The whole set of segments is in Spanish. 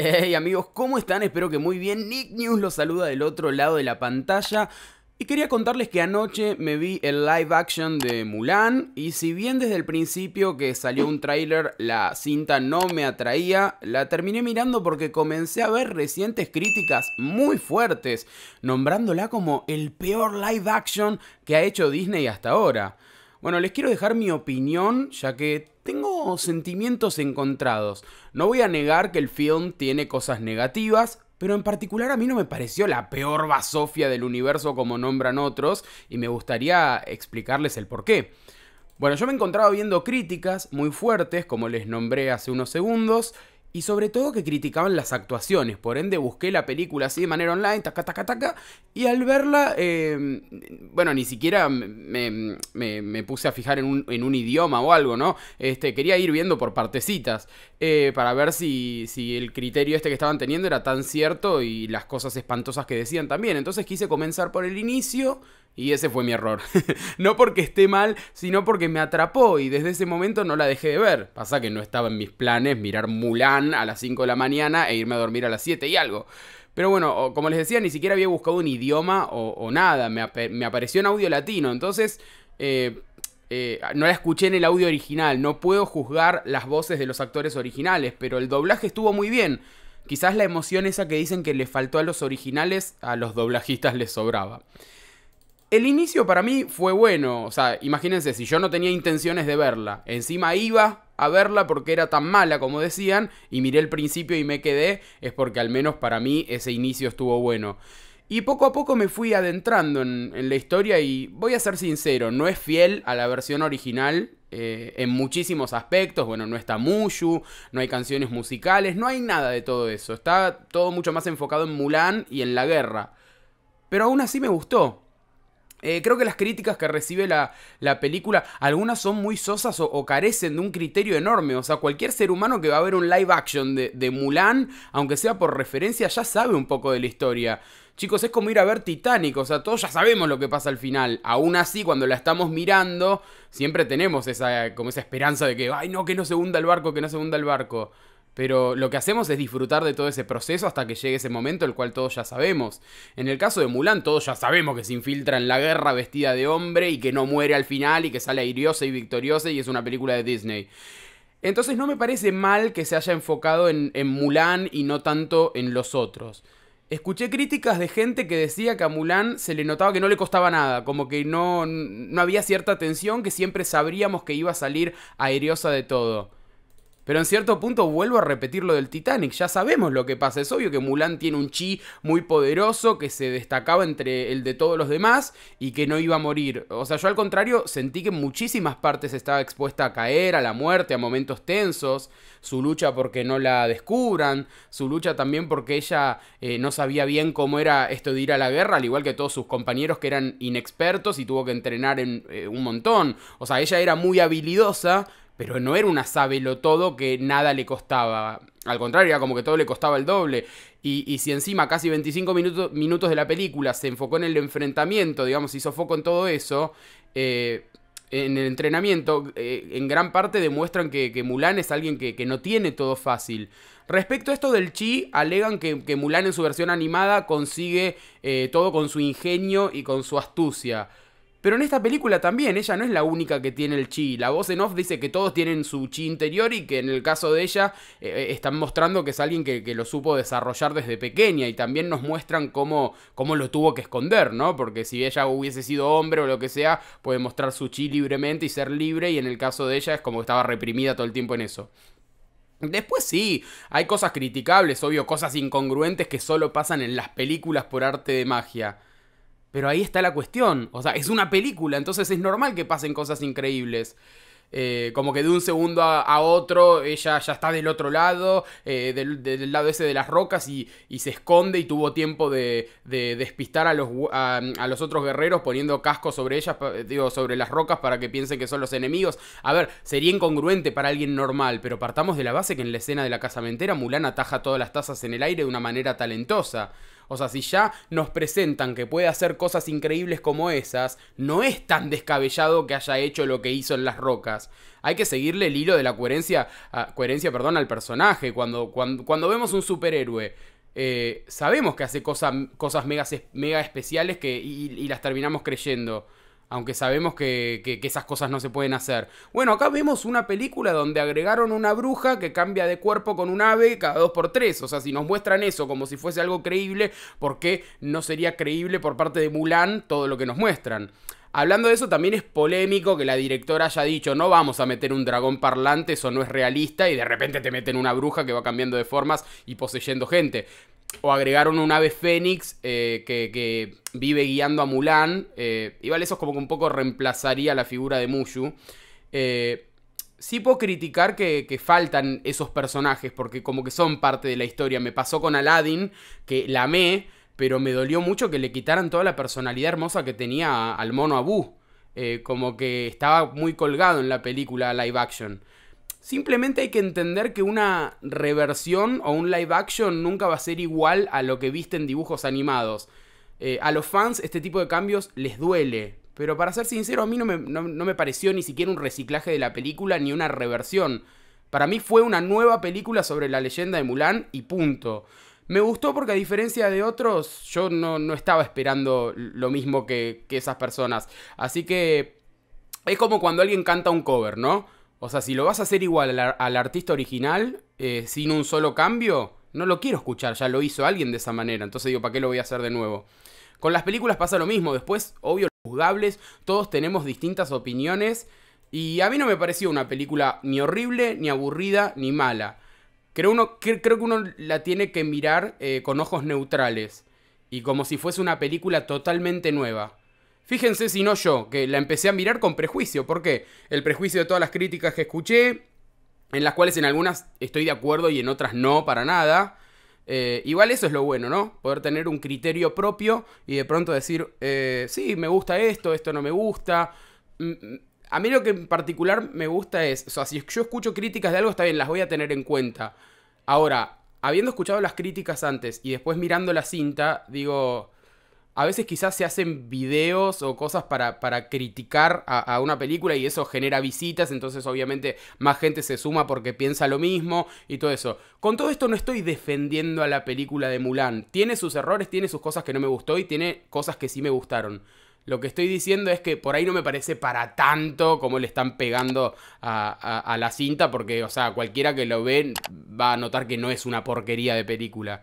Hey amigos, ¿cómo están? Espero que muy bien. Nick News los saluda del otro lado de la pantalla. Y quería contarles que anoche me vi el live action de Mulan y si bien desde el principio que salió un tráiler la cinta no me atraía, la terminé mirando porque comencé a ver recientes críticas muy fuertes, nombrándola como el peor live action que ha hecho Disney hasta ahora. Bueno, les quiero dejar mi opinión, ya que tengo sentimientos encontrados. No voy a negar que el film tiene cosas negativas, pero en particular a mí no me pareció la peor basofia del universo como nombran otros, y me gustaría explicarles el porqué. Bueno, yo me encontraba viendo críticas muy fuertes, como les nombré hace unos segundos, y sobre todo que criticaban las actuaciones. Por ende, busqué la película así de manera online, taca, taca, taca. Y al verla, em, bueno, ni siquiera me, me, puse a fijar en un, en un idioma o algo, ¿no? Este, quería ir viendo por partecitas eh, para ver si, si el criterio este que estaban teniendo era tan cierto y las cosas espantosas que decían también. Entonces quise comenzar por el inicio y ese fue mi error. no porque esté mal, sino porque me atrapó y desde ese momento no la dejé de ver. Pasa que no estaba en mis planes mirar Mulan a las 5 de la mañana e irme a dormir a las 7 y algo. Pero bueno, como les decía, ni siquiera había buscado un idioma o, nada. Me, apareció en audio latino. Entonces, eh, eh, no la escuché en el audio original. No puedo juzgar las voces de los actores originales, pero el doblaje estuvo muy bien. Quizás la emoción esa que dicen que le faltó a los originales, a los doblajistas les sobraba. El inicio para mí fue bueno, o sea, imagínense, si yo no tenía intenciones de verla, encima iba a verla porque era tan mala como decían, y miré el principio y me quedé, es porque al menos para mí ese inicio estuvo bueno. Y poco a poco me fui adentrando en, la historia y voy a ser sincero, no es fiel a la versión original, eh, en muchísimos aspectos. Bueno, no está Mushu, no hay canciones musicales, no hay nada de todo eso. Está todo mucho más enfocado en Mulan y en la guerra. Pero aún así me gustó. Eh, creo que las críticas que recibe la, película, algunas son muy sosas o, carecen de un criterio enorme. O sea, cualquier ser humano que va a ver un live action de, de Mulan, aunque sea por referencia, ya sabe un poco de la historia. Chicos, es como ir a ver Titanic, o sea, todos ya sabemos lo que pasa al final. Aún así, cuando la estamos mirando, siempre tenemos esa, como esa esperanza de que, ay, no, que no se hunda el barco, que no se hunda el barco. Pero lo que hacemos es disfrutar de todo ese proceso hasta que llegue ese momento, el cual todos ya sabemos. En el caso de Mulan, todos ya sabemos que se infiltra en la guerra vestida de hombre y que no muere al final y que sale airiosa y victoriosa y es una película de Disney. Entonces no me parece mal que se haya enfocado en, Mulan y no tanto en los otros. Escuché críticas de gente que decía que a Mulan se le notaba que no le costaba nada, como que no, no había cierta tensión, que siempre sabríamos que iba a salir airiosa de todo. Pero en cierto punto vuelvo a repetir lo del Titanic. Ya sabemos lo que pasa. Es obvio que Mulan tiene un chi muy poderoso que se destacaba entre el de todos los demás y que no iba a morir. O sea, yo al contrario sentí que en muchísimas partes estaba expuesta a caer, a la muerte, a momentos tensos. Su lucha porque no la descubran. Su lucha también porque ella eh, no sabía bien cómo era esto de ir a la guerra, al igual que todos sus compañeros que eran inexpertos y tuvo que entrenar en, eh, un montón. O sea, ella era muy habilidosa pero no era una sábelo todo que nada le costaba. Al contrario, era como que todo le costaba el doble. Y, si encima casi 25 minutos, minutos de la película se enfocó en el enfrentamiento, digamos, hizo foco en todo eso, eh, en el entrenamiento, eh, en gran parte demuestran que, Mulan es alguien que, no tiene todo fácil. Respecto a esto del chi, alegan que, Mulan en su versión animada consigue eh, todo con su ingenio y con su astucia. Pero en esta película también, ella no es la única que tiene el chi. La voz en off dice que todos tienen su chi interior y que en el caso de ella eh, eh, están mostrando que es alguien que, lo supo desarrollar desde pequeña y también nos muestran cómo, cómo lo tuvo que esconder, ¿no? Porque si ella hubiese sido hombre o lo que sea, puede mostrar su chi libremente y ser libre y en el caso de ella es como que estaba reprimida todo el tiempo en eso. Después sí, hay cosas criticables, obvio, cosas incongruentes que solo pasan en las películas por arte de magia. Pero ahí está la cuestión. O sea, es una película, entonces es normal que pasen cosas increíbles. Eh, como que de un segundo a, otro ella ya está del otro lado, eh, del, lado ese de las rocas y, se esconde y tuvo tiempo de, despistar a los, los, otros guerreros poniendo cascos sobre ellas, digo, sobre las rocas para que piensen que son los enemigos. A ver, sería incongruente para alguien normal, pero partamos de la base que en la escena de la casamentera Mulan ataja todas las tazas en el aire de una manera talentosa. O sea, si ya nos presentan que puede hacer cosas increíbles como esas, no es tan descabellado que haya hecho lo que hizo en las rocas. Hay que seguirle el hilo de la coherencia, coherencia perdón, al personaje. Cuando, cuando, vemos un superhéroe eh, sabemos que hace cosas cosas mega, especiales que, y, las terminamos creyendo aunque sabemos que, esas cosas no se pueden hacer. Bueno, acá vemos una película donde agregaron una bruja que cambia de cuerpo con un ave cada dos por tres. O sea, si nos muestran eso como si fuese algo creíble, ¿por qué no sería creíble por parte de Mulan todo lo que nos muestran? Hablando de eso, también es polémico que la directora haya dicho, no vamos a meter un dragón parlante, eso no es realista, y de repente te meten una bruja que va cambiando de formas y poseyendo gente o agregaron un ave fénix eh, que, vive guiando a Mulan. Y eh, igual eso como que un poco reemplazaría la figura de Mushu. Eh, sí puedo criticar que, que, faltan esos personajes porque como que son parte de la historia. Me pasó con Aladdin, que la amé, pero me dolió mucho que le quitaran toda la personalidad hermosa que tenía al mono Abu. como que estaba muy colgado en la película live action. Simplemente hay que entender que una reversión o un live action nunca va a ser igual a lo que viste en dibujos animados. Eh, a los fans este tipo de cambios les duele, pero para ser sincero a mí no me, pareció ni siquiera un reciclaje de la película ni una reversión. Para mí fue una nueva película sobre la leyenda de Mulan y punto. Me gustó porque a diferencia de otros, yo no, no estaba esperando lo mismo que, que, esas personas. Así que es como cuando alguien canta un cover, ¿no? O sea, si lo vas a hacer igual al, artista original, eh, sin un solo cambio, no lo quiero escuchar, ya lo hizo alguien de esa manera. Entonces digo, ¿para qué lo voy a hacer de nuevo? Con las películas pasa lo mismo, después, obvio, los juzgables, todos tenemos distintas opiniones. Y a mí no me pareció una película ni horrible, ni aburrida, ni mala. Creo, uno, creo que uno la tiene que mirar eh, con ojos neutrales y como si fuese una película totalmente nueva. Fíjense si no yo, que la empecé a mirar con prejuicio. ¿Por qué? El prejuicio de todas las críticas que escuché, en las cuales en algunas estoy de acuerdo y en otras no, para nada. Eh, igual eso es lo bueno, ¿no? Poder tener un criterio propio y de pronto decir, eh, sí, me gusta esto, esto no me gusta. Mm, mm, a mí lo que en particular me gusta es, o sea, si yo escucho críticas de algo, está bien, las voy a tener en cuenta. Ahora, habiendo escuchado las críticas antes y después mirando la cinta, digo, a veces quizás se hacen videos o cosas para, criticar a, una película y eso genera visitas, entonces obviamente más gente se suma porque piensa lo mismo y todo eso. Con todo esto no estoy defendiendo a la película de Mulan. Tiene sus errores, tiene sus cosas que no me gustó y tiene cosas que sí me gustaron. Lo que estoy diciendo es que por ahí no me parece para tanto como le están pegando a, a la cinta, porque, o sea, cualquiera que lo ve va a notar que no es una porquería de película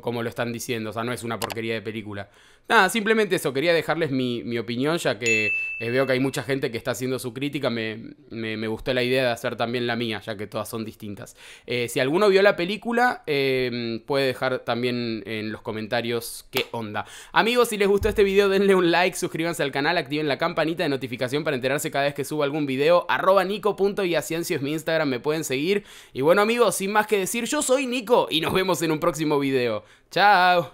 como lo están diciendo. O sea, no es una porquería de película. Nada, simplemente eso. Quería dejarles mi, opinión, ya que eh, veo que hay mucha gente que está haciendo su crítica. Me, gustó la idea de hacer también la mía, ya que todas son distintas. Eh, si alguno vio la película, em, puede dejar también en los comentarios qué onda. Amigos, si les gustó este video, denle un like, suscríbanse al canal, activen la campanita de notificación para enterarse cada vez que subo algún video. Arroba es mi Instagram, me pueden seguir. Y bueno, amigos, sin más que decir, yo soy Nico y nos vemos en un próximo video. Chao.